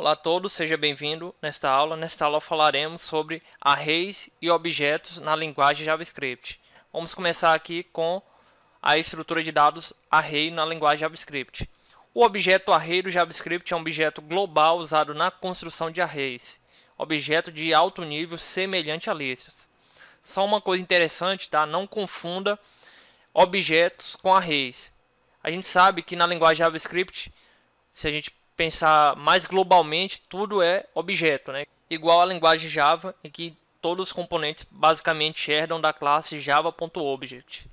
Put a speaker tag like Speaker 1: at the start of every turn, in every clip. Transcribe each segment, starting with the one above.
Speaker 1: Olá a todos, seja bem-vindo nesta aula. Nesta aula falaremos sobre arrays e objetos na linguagem JavaScript. Vamos começar aqui com a estrutura de dados array na linguagem JavaScript. O objeto array do JavaScript é um objeto global usado na construção de arrays, objeto de alto nível semelhante a listas. Só uma coisa interessante, tá? Não confunda objetos com arrays. A gente sabe que na linguagem JavaScript, se a gente pensar mais globalmente, tudo é objeto, né? Igual à linguagem Java, em que todos os componentes basicamente herdam da classe java.object.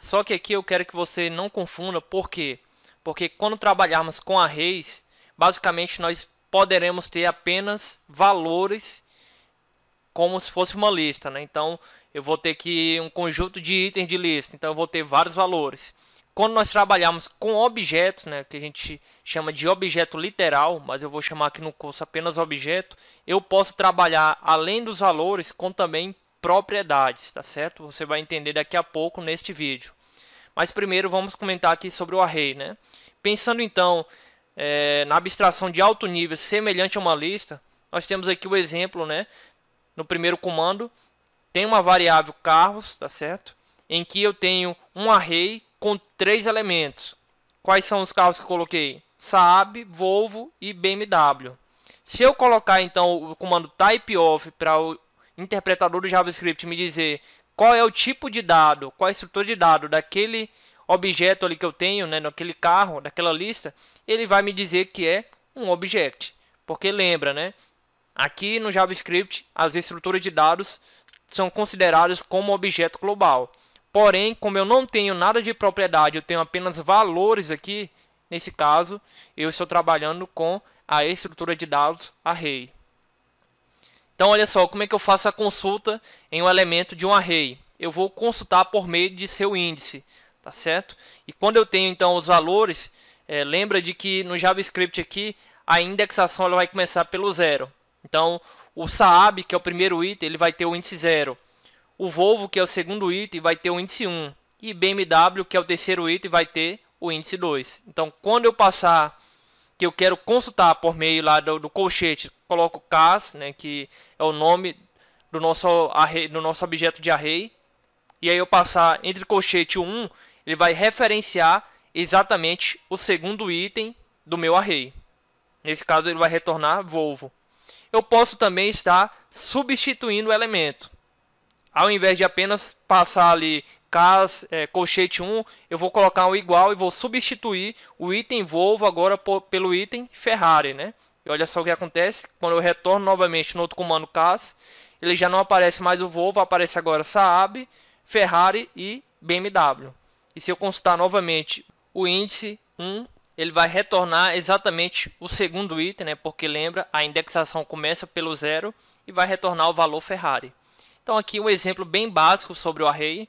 Speaker 1: Só que aqui eu quero que você não confunda, por quê? Porque quando trabalharmos com arrays, basicamente nós poderemos ter apenas valores como se fosse uma lista, né? Então eu vou ter que um conjunto de itens de lista, então eu vou ter vários valores quando nós trabalhamos com objetos, né, que a gente chama de objeto literal, mas eu vou chamar aqui no curso apenas objeto, eu posso trabalhar além dos valores com também propriedades, tá certo? Você vai entender daqui a pouco neste vídeo. Mas primeiro vamos comentar aqui sobre o array, né? Pensando então é, na abstração de alto nível semelhante a uma lista, nós temos aqui o exemplo, né? No primeiro comando, tem uma variável carros, tá certo? Em que eu tenho um array com três elementos. Quais são os carros que coloquei? Saab, Volvo e BMW. Se eu colocar então o comando type off para o interpretador do JavaScript me dizer qual é o tipo de dado, qual é a estrutura de dado daquele objeto ali que eu tenho, né, naquele carro, daquela lista, ele vai me dizer que é um object. Porque lembra, né? Aqui no JavaScript, as estruturas de dados são consideradas como objeto global. Porém, como eu não tenho nada de propriedade, eu tenho apenas valores aqui, nesse caso, eu estou trabalhando com a estrutura de dados array. Então, olha só, como é que eu faço a consulta em um elemento de um array? Eu vou consultar por meio de seu índice, tá certo? E quando eu tenho, então, os valores, é, lembra de que no JavaScript aqui, a indexação ela vai começar pelo zero. Então, o SAAB, que é o primeiro item, ele vai ter o índice zero. O Volvo, que é o segundo item, vai ter o índice 1. E BMW, que é o terceiro item, vai ter o índice 2. Então, quando eu passar, que eu quero consultar por meio lá do, do colchete, coloco CAS, né, que é o nome do nosso, array, do nosso objeto de array. E aí eu passar entre colchete 1, ele vai referenciar exatamente o segundo item do meu array. Nesse caso, ele vai retornar Volvo. Eu posso também estar substituindo o elemento. Ao invés de apenas passar ali CAS, é, colchete 1, eu vou colocar um igual e vou substituir o item Volvo agora por, pelo item Ferrari, né? E olha só o que acontece, quando eu retorno novamente no outro comando CAS, ele já não aparece mais o Volvo, aparece agora Saab, Ferrari e BMW. E se eu consultar novamente o índice 1, ele vai retornar exatamente o segundo item, né? Porque lembra, a indexação começa pelo zero e vai retornar o valor Ferrari. Então aqui um exemplo bem básico sobre o array,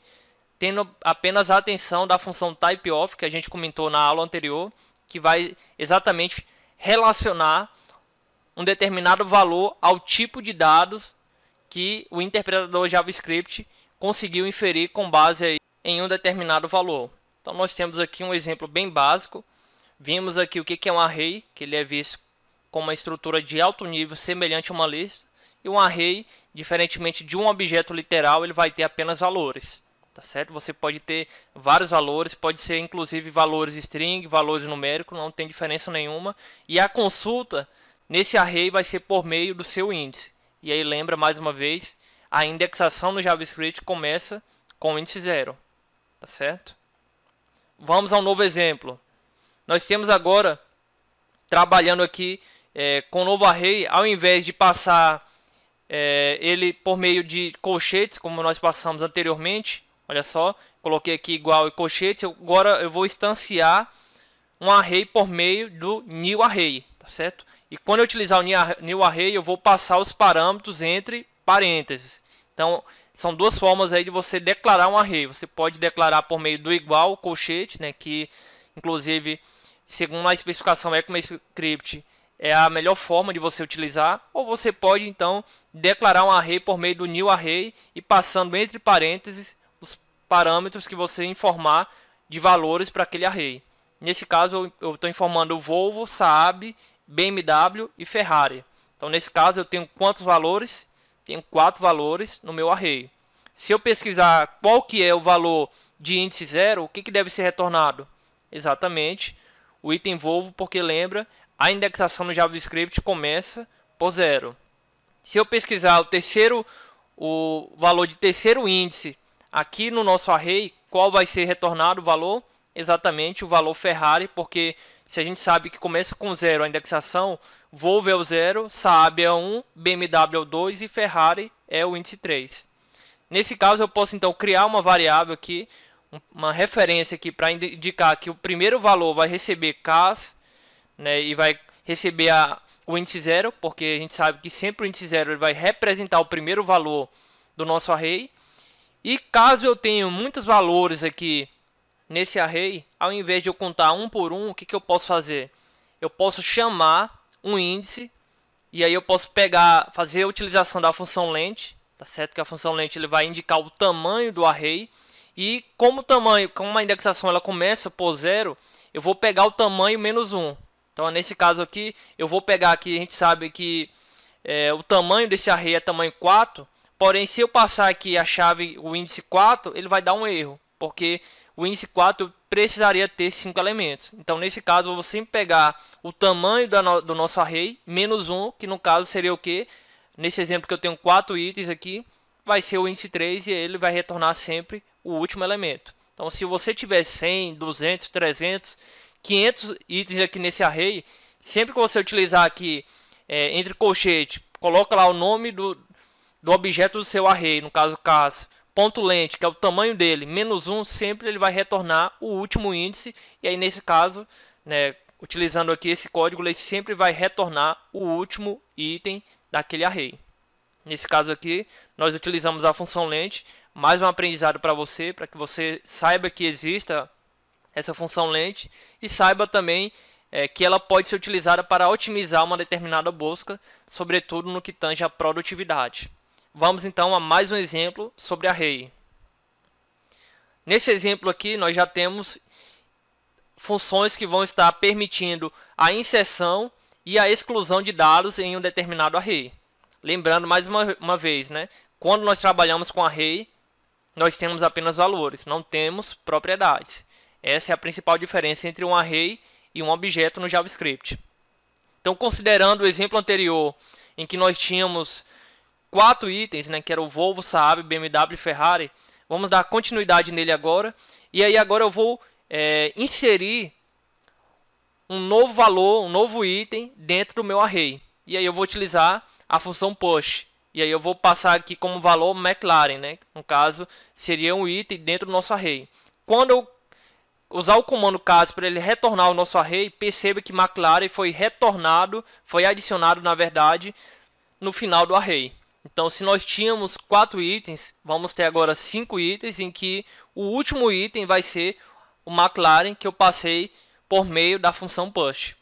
Speaker 1: tendo apenas a atenção da função typeof que a gente comentou na aula anterior, que vai exatamente relacionar um determinado valor ao tipo de dados que o interpretador JavaScript conseguiu inferir com base em um determinado valor. Então nós temos aqui um exemplo bem básico. Vimos aqui o que é um array, que ele é visto como uma estrutura de alto nível semelhante a uma lista. E um array diferentemente de um objeto literal, ele vai ter apenas valores, tá certo? Você pode ter vários valores, pode ser inclusive valores string, valores numéricos, não tem diferença nenhuma. E a consulta nesse array vai ser por meio do seu índice. E aí lembra mais uma vez, a indexação no JavaScript começa com o índice zero, tá certo? Vamos a um novo exemplo. Nós temos agora trabalhando aqui é, com o novo array, ao invés de passar é, ele, por meio de colchetes, como nós passamos anteriormente, olha só, coloquei aqui igual e colchete, agora eu vou instanciar um array por meio do new array, tá certo? E quando eu utilizar o new array, eu vou passar os parâmetros entre parênteses. Então, são duas formas aí de você declarar um array. Você pode declarar por meio do igual colchete, né, que inclusive, segundo a especificação ECMAScript, é a melhor forma de você utilizar, ou você pode então declarar um array por meio do new array e passando entre parênteses os parâmetros que você informar de valores para aquele array. Nesse caso eu estou informando Volvo, Saab, BMW e Ferrari. Então nesse caso eu tenho quantos valores? Tenho quatro valores no meu array. Se eu pesquisar qual que é o valor de índice zero, o que, que deve ser retornado? Exatamente o item Volvo, porque lembra, a indexação no JavaScript começa por zero. Se eu pesquisar o terceiro, o valor de terceiro índice aqui no nosso array, qual vai ser retornado o valor? Exatamente o valor Ferrari, porque se a gente sabe que começa com zero a indexação, Volvo é o zero, Saab é o 1, BMW é o 2 e Ferrari é o índice 3. Nesse caso, eu posso então criar uma variável aqui, uma referência aqui para indicar que o primeiro valor vai receber CAS, né, e vai receber a, o índice zero, porque a gente sabe que sempre o índice zero vai representar o primeiro valor do nosso array. E caso eu tenha muitos valores aqui nesse array, ao invés de eu contar um por um, o que, que eu posso fazer? Eu posso chamar um índice e aí eu posso pegar, fazer a utilização da função lente, tá certo? Que a função lente ele vai indicar o tamanho do array e como o tamanho, como a indexação ela começa por zero, eu vou pegar o tamanho menos um, então, nesse caso aqui, eu vou pegar aqui, a gente sabe que é, o tamanho desse array é tamanho 4, porém, se eu passar aqui a chave, o índice 4, ele vai dar um erro, porque o índice 4 precisaria ter 5 elementos. Então, nesse caso, eu vou sempre pegar o tamanho no, do nosso array, menos 1, que no caso seria o que? Nesse exemplo que eu tenho 4 itens aqui, vai ser o índice 3 e ele vai retornar sempre o último elemento. Então, se você tiver 100, 200, 300 500 itens aqui nesse array. Sempre que você utilizar aqui é, entre colchete, coloca lá o nome do, do objeto do seu array, no caso caso ponto lente, que é o tamanho dele, menos um, sempre ele vai retornar o último índice. E aí nesse caso, né, utilizando aqui esse código, ele sempre vai retornar o último item daquele array. Nesse caso aqui, nós utilizamos a função lente, mais um aprendizado para você, para que você saiba que exista essa função lente e saiba também é, que ela pode ser utilizada para otimizar uma determinada busca, sobretudo no que tange à produtividade. Vamos então a mais um exemplo sobre array. Nesse exemplo aqui, nós já temos funções que vão estar permitindo a inserção e a exclusão de dados em um determinado array. Lembrando mais uma, uma vez, né? quando nós trabalhamos com array, nós temos apenas valores, não temos propriedades. Essa é a principal diferença entre um array e um objeto no JavaScript. Então, considerando o exemplo anterior, em que nós tínhamos quatro itens, né, que era o Volvo, Saab, BMW e Ferrari, vamos dar continuidade nele agora. E aí agora eu vou é, inserir um novo valor, um novo item dentro do meu array. E aí eu vou utilizar a função push. E aí eu vou passar aqui como valor McLaren, né? No caso, seria um item dentro do nosso array. Quando eu usar o comando case para ele retornar o nosso array, perceba que McLaren foi retornado, foi adicionado, na verdade, no final do array. Então, se nós tínhamos quatro itens, vamos ter agora cinco itens, em que o último item vai ser o McLaren que eu passei por meio da função push.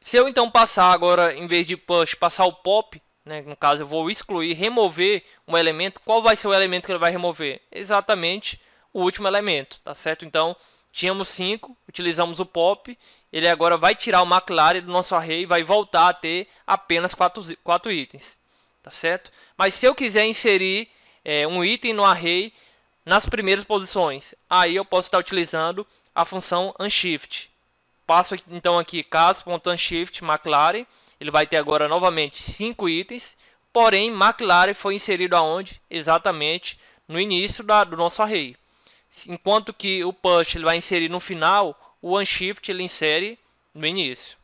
Speaker 1: Se eu então passar agora, em vez de push, passar o pop, né, no caso eu vou excluir, remover um elemento, qual vai ser o elemento que ele vai remover? Exatamente o último elemento, tá certo? Então, Tínhamos cinco, utilizamos o pop. Ele agora vai tirar o McLaren do nosso array e vai voltar a ter apenas quatro, quatro itens. Tá certo? Mas se eu quiser inserir é, um item no array nas primeiras posições, aí eu posso estar utilizando a função unshift. Passo então aqui cas.unshift McLaren. Ele vai ter agora novamente cinco itens. Porém, McLaren foi inserido aonde? Exatamente no início da, do nosso array. Enquanto que o push ele vai inserir no final, o unshift ele insere no início.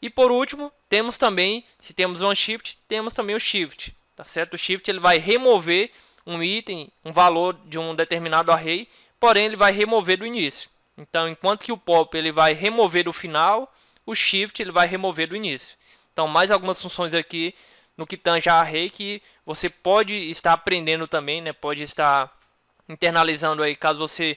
Speaker 1: E por último, temos também, se temos um unshift, temos também o shift, tá certo? O shift ele vai remover um item, um valor de um determinado array, porém ele vai remover do início. Então, enquanto que o pop ele vai remover do final, o shift ele vai remover do início. Então, mais algumas funções aqui no que tange a array que você pode estar aprendendo também, né? Pode estar internalizando aí, caso você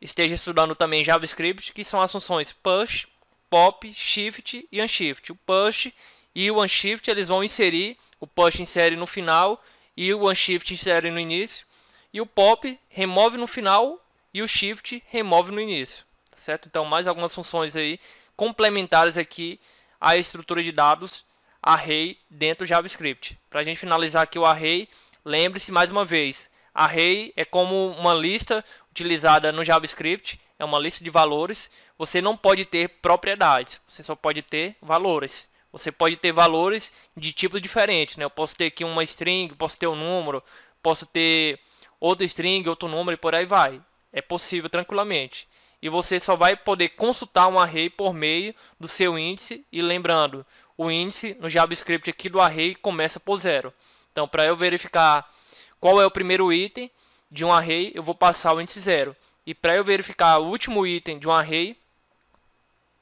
Speaker 1: esteja estudando também JavaScript, que são as funções push, pop, shift e unshift. O push e o unshift eles vão inserir, o push insere no final e o unshift insere no início, e o pop remove no final e o shift remove no início, tá certo? Então mais algumas funções aí complementares aqui à estrutura de dados array dentro do JavaScript. Para a gente finalizar aqui o array, lembre-se mais uma vez, Array é como uma lista utilizada no JavaScript, é uma lista de valores. Você não pode ter propriedades, você só pode ter valores. Você pode ter valores de tipo diferente, né? Eu posso ter aqui uma string, posso ter um número, posso ter outro string, outro número e por aí vai. É possível tranquilamente. E você só vai poder consultar um array por meio do seu índice. E lembrando, o índice no JavaScript aqui do array começa por zero. Então, para eu verificar qual é o primeiro item de um array, eu vou passar o índice 0. E para eu verificar o último item de um array,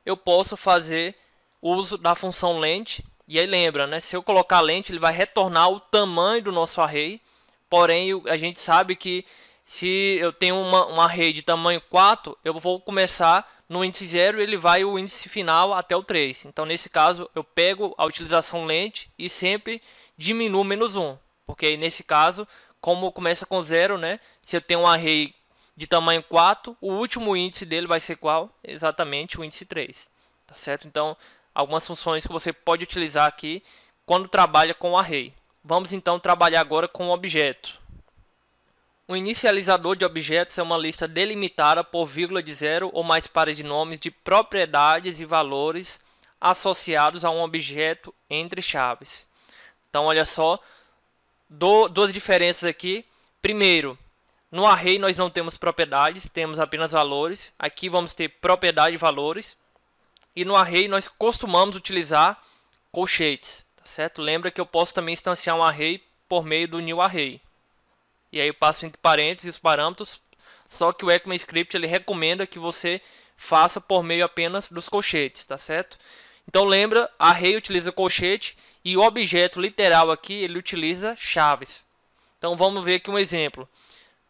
Speaker 1: eu posso fazer uso da função lente. E aí lembra, né? se eu colocar lente, ele vai retornar o tamanho do nosso array. Porém, a gente sabe que se eu tenho uma, um array de tamanho 4, eu vou começar no índice 0 ele vai o índice final até o 3. Então, nesse caso, eu pego a utilização lente e sempre diminuo menos 1. Porque aí, nesse caso, como começa com zero, né? Se eu tenho um array de tamanho 4, o último índice dele vai ser qual? Exatamente o índice 3, tá certo? Então, algumas funções que você pode utilizar aqui quando trabalha com array. Vamos então trabalhar agora com objeto. O inicializador de objetos é uma lista delimitada por vírgula de zero ou mais pares de nomes de propriedades e valores associados a um objeto entre chaves. Então, olha só, do, duas diferenças aqui. Primeiro, no array nós não temos propriedades, temos apenas valores. Aqui vamos ter propriedade e valores. E no array nós costumamos utilizar colchetes, tá certo? Lembra que eu posso também instanciar um array por meio do new array. E aí eu passo entre parênteses os parâmetros, só que o ECMAScript ele recomenda que você faça por meio apenas dos colchetes, tá certo? Então lembra, array utiliza colchete e o objeto literal aqui, ele utiliza chaves. Então vamos ver aqui um exemplo.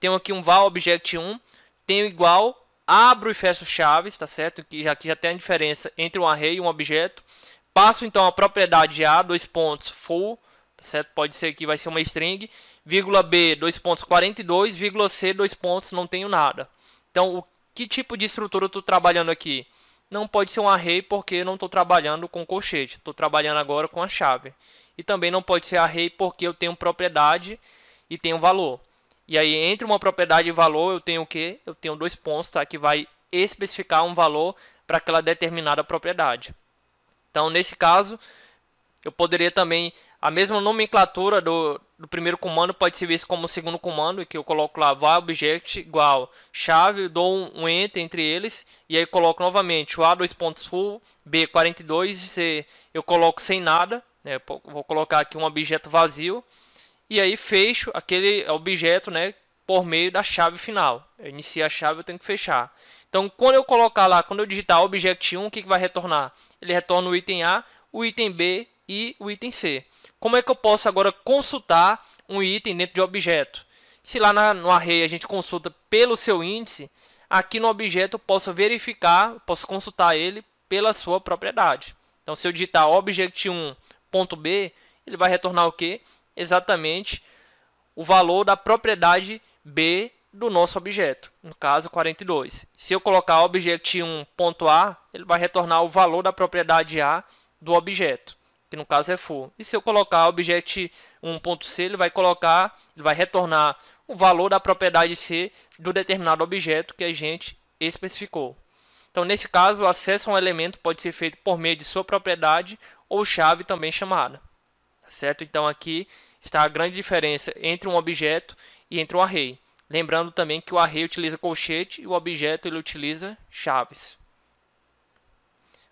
Speaker 1: Tenho aqui um var object 1, tenho igual, abro e fecho chaves, tá certo? Que já aqui já tem a diferença entre um array e um objeto. Passo então a propriedade A, dois pontos, full, tá certo? Pode ser que vai ser uma string, vírgula B, dois pontos, 42, vírgula C, dois pontos, não tenho nada. Então, o que tipo de estrutura eu estou trabalhando aqui? Não pode ser um array porque eu não estou trabalhando com colchete, estou trabalhando agora com a chave. E também não pode ser array porque eu tenho propriedade e tenho valor. E aí, entre uma propriedade e valor, eu tenho o quê? Eu tenho dois pontos tá? que vai especificar um valor para aquela determinada propriedade. Então, nesse caso, eu poderia também a mesma nomenclatura do, do primeiro comando pode ser visto como o segundo comando, que eu coloco lá vai object igual chave, dou um, enter entre eles, e aí coloco novamente o A dois pontos full, B 42, C eu coloco sem nada, né, vou colocar aqui um objeto vazio, e aí fecho aquele objeto né, por meio da chave final. Eu inicio a chave, eu tenho que fechar. Então, quando eu colocar lá, quando eu digitar object 1, o que, que vai retornar? Ele retorna o item A, o item B e o item C como é que eu posso agora consultar um item dentro de objeto? Se lá na, no array a gente consulta pelo seu índice, aqui no objeto eu posso verificar, posso consultar ele pela sua propriedade. Então, se eu digitar object1.b, ele vai retornar o que? Exatamente o valor da propriedade b do nosso objeto, no caso 42. Se eu colocar object1.a, ele vai retornar o valor da propriedade a do objeto que no caso é for. E se eu colocar objeto 1.c, ele vai colocar, ele vai retornar o valor da propriedade c do determinado objeto que a gente especificou. Então, nesse caso, o acesso a um elemento pode ser feito por meio de sua propriedade ou chave também chamada. Tá certo? Então, aqui está a grande diferença entre um objeto e entre um array. Lembrando também que o array utiliza colchete e o objeto ele utiliza chaves.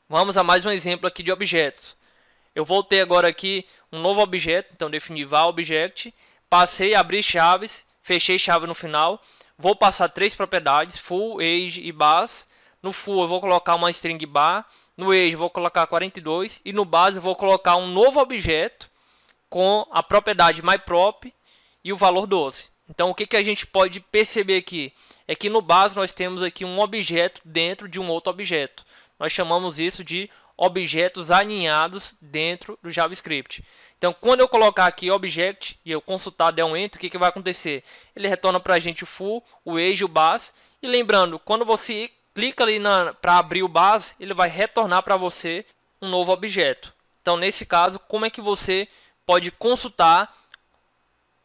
Speaker 1: Vamos a mais um exemplo aqui de objetos. Eu voltei agora aqui um novo objeto, então defini var object, passei, abri chaves, fechei chave no final, vou passar três propriedades, full, age e base. No full eu vou colocar uma string bar, no age vou colocar 42 e no base eu vou colocar um novo objeto com a propriedade myprop e o valor 12. Então o que, que a gente pode perceber aqui? É que no base nós temos aqui um objeto dentro de um outro objeto. Nós chamamos isso de objetos aninhados dentro do JavaScript. Então, quando eu colocar aqui object e eu consultar der um enter, o que, que vai acontecer? Ele retorna para a gente o full, o age, o base. E lembrando, quando você clica ali para abrir o base, ele vai retornar para você um novo objeto. Então, nesse caso, como é que você pode consultar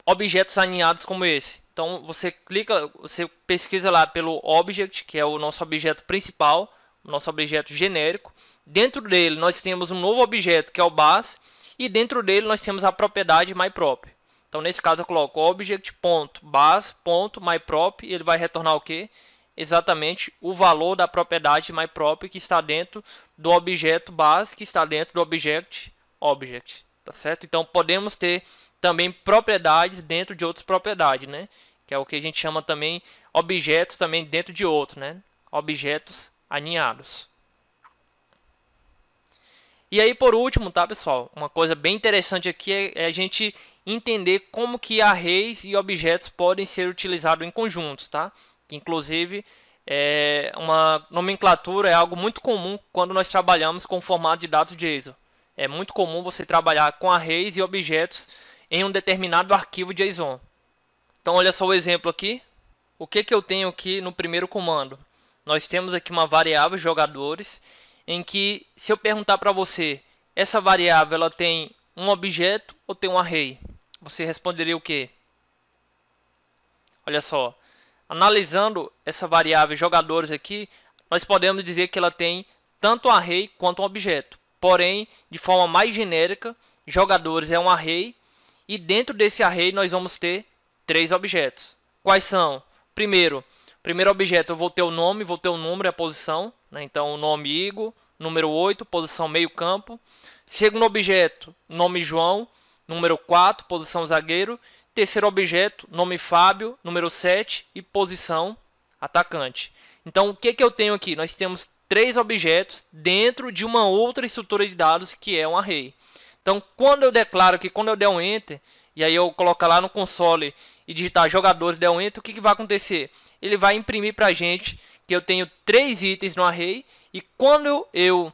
Speaker 1: objetos aninhados como esse? Então, você clica, você pesquisa lá pelo object, que é o nosso objeto principal, o nosso objeto genérico. Dentro dele nós temos um novo objeto que é o base e dentro dele nós temos a propriedade myprop. Então nesse caso eu coloco object.base.myprop e ele vai retornar o que? Exatamente o valor da propriedade myprop que está dentro do objeto base que está dentro do object object, tá certo? Então podemos ter também propriedades dentro de outras propriedades, né? Que é o que a gente chama também objetos também dentro de outro, né? Objetos aninhados. E aí, por último, tá, pessoal? Uma coisa bem interessante aqui é, é a gente entender como que arrays e objetos podem ser utilizados em conjuntos, tá? Que, inclusive, é uma nomenclatura é algo muito comum quando nós trabalhamos com formato de dados JSON. É muito comum você trabalhar com arrays e objetos em um determinado arquivo JSON. Então, olha só o exemplo aqui. O que, que eu tenho aqui no primeiro comando? Nós temos aqui uma variável jogadores em que se eu perguntar para você, essa variável ela tem um objeto ou tem um array? Você responderia o quê? Olha só, analisando essa variável jogadores aqui, nós podemos dizer que ela tem tanto um array quanto um objeto. Porém, de forma mais genérica, jogadores é um array e dentro desse array nós vamos ter três objetos. Quais são? Primeiro, Primeiro objeto, eu vou ter o nome, vou ter o número e a posição. Né? Então, o nome Igor, número 8, posição meio campo. Segundo objeto, nome João, número 4, posição zagueiro. Terceiro objeto, nome Fábio, número 7 e posição atacante. Então, o que, que eu tenho aqui? Nós temos três objetos dentro de uma outra estrutura de dados que é um array. Então, quando eu declaro que quando eu der um enter, e aí eu colocar lá no console e digitar jogadores del enter, o que, que vai acontecer? Ele vai imprimir para gente que eu tenho três itens no array e quando eu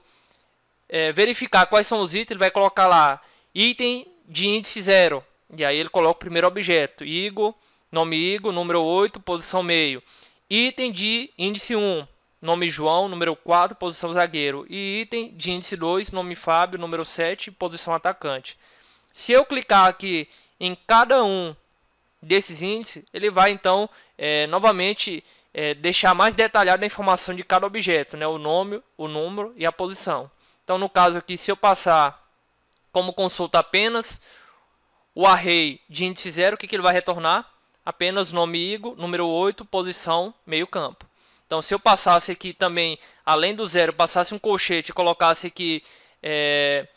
Speaker 1: é, verificar quais são os itens, ele vai colocar lá item de índice 0. E aí ele coloca o primeiro objeto, Igor, nome Igor, número 8, posição meio. Item de índice 1, um, nome João, número 4, posição zagueiro. E item de índice 2, nome Fábio, número 7, posição atacante. Se eu clicar aqui em cada um desses índices, ele vai então é, novamente é, deixar mais detalhada a informação de cada objeto, né? o nome, o número e a posição. Então, no caso aqui, se eu passar como consulta apenas o array de índice 0, o que, que ele vai retornar? Apenas nome Igo, número 8, posição, meio campo. Então, se eu passasse aqui também, além do zero, passasse um colchete e colocasse aqui é,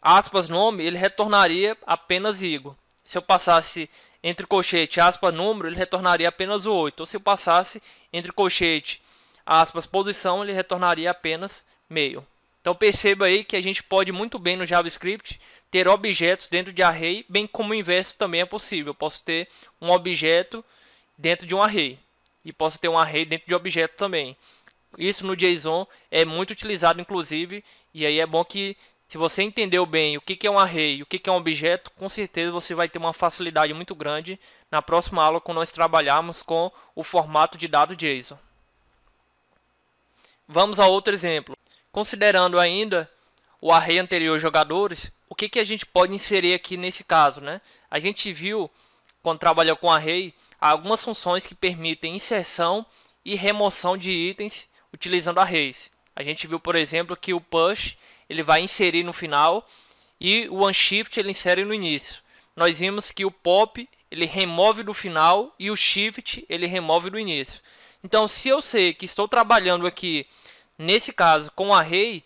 Speaker 1: aspas nome, ele retornaria apenas Igor. Se eu passasse entre colchete aspas número, ele retornaria apenas o 8. Ou se eu passasse entre colchete aspas posição, ele retornaria apenas meio. Então perceba aí que a gente pode muito bem no JavaScript ter objetos dentro de array, bem como o inverso também é possível. Eu posso ter um objeto dentro de um array e posso ter um array dentro de objeto também. Isso no JSON é muito utilizado inclusive, e aí é bom que se você entendeu bem o que é um array e o que é um objeto, com certeza você vai ter uma facilidade muito grande na próxima aula quando nós trabalharmos com o formato de dado JSON. Vamos a outro exemplo. Considerando ainda o array anterior jogadores, o que, que a gente pode inserir aqui nesse caso? Né? A gente viu, quando trabalhou com array, algumas funções que permitem inserção e remoção de itens utilizando arrays. A gente viu, por exemplo, que o push ele vai inserir no final e o OneShift ele insere no início. Nós vimos que o POP ele remove do final e o Shift ele remove do início. Então, se eu sei que estou trabalhando aqui, nesse caso, com array,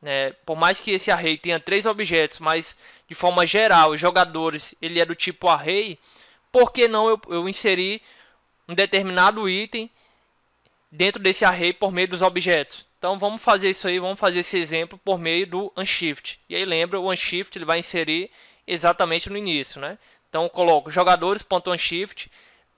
Speaker 1: né, por mais que esse array tenha três objetos, mas de forma geral, os jogadores ele é do tipo array, por que não eu, eu inserir um determinado item dentro desse array por meio dos objetos? Então vamos fazer isso aí, vamos fazer esse exemplo por meio do Unshift. E aí lembra, o Unshift ele vai inserir exatamente no início, né? Então eu coloco jogadores.unshift,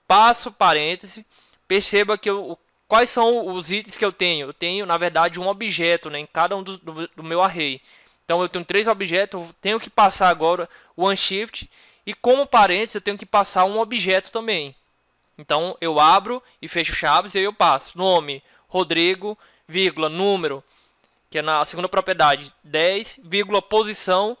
Speaker 1: passo parêntese, perceba que eu, quais são os itens que eu tenho. Eu tenho, na verdade, um objeto né, em cada um do, do, do meu array. Então eu tenho três objetos, tenho que passar agora o Unshift e como parênteses eu tenho que passar um objeto também. Então eu abro e fecho chaves e aí eu passo nome Rodrigo, vírgula, número, que é na segunda propriedade, 10, vírgula, posição,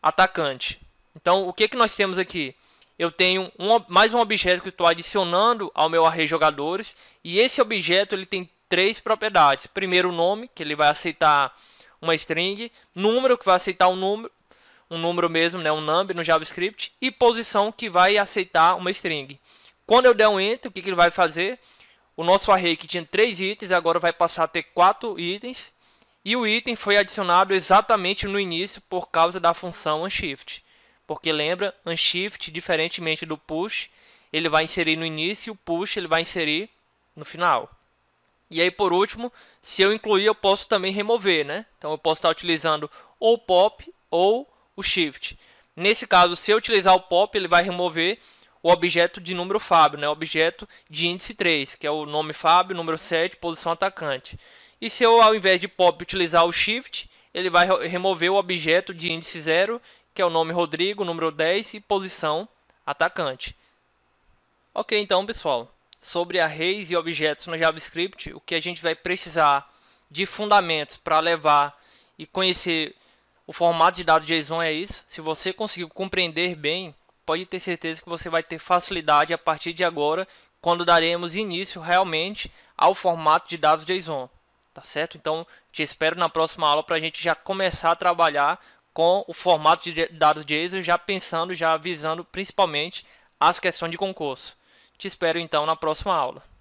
Speaker 1: atacante. Então, o que, que nós temos aqui? Eu tenho um, mais um objeto que estou adicionando ao meu array jogadores, e esse objeto ele tem três propriedades. Primeiro, o nome, que ele vai aceitar uma string, número, que vai aceitar um número, um número mesmo, né, um number no JavaScript, e posição, que vai aceitar uma string. Quando eu der um enter, o que, que ele vai fazer? O nosso array que tinha 3 itens agora vai passar a ter 4 itens. E o item foi adicionado exatamente no início por causa da função unshift. Porque lembra, unshift, diferentemente do push, ele vai inserir no início e o push ele vai inserir no final. E aí, por último, se eu incluir, eu posso também remover, né? Então, eu posso estar utilizando ou o pop ou o shift. Nesse caso, se eu utilizar o pop, ele vai remover o objeto de número Fábio, né? objeto de índice 3, que é o nome Fábio, número 7, posição atacante. E se eu, ao invés de pop, utilizar o shift, ele vai remover o objeto de índice 0, que é o nome Rodrigo, número 10 e posição atacante. Ok, então, pessoal, sobre arrays e objetos no JavaScript, o que a gente vai precisar de fundamentos para levar e conhecer o formato de dados JSON é isso. Se você conseguiu compreender bem pode ter certeza que você vai ter facilidade a partir de agora, quando daremos início realmente ao formato de dados JSON, tá certo? Então, te espero na próxima aula para a gente já começar a trabalhar com o formato de dados JSON, já pensando, já visando principalmente as questões de concurso. Te espero então na próxima aula.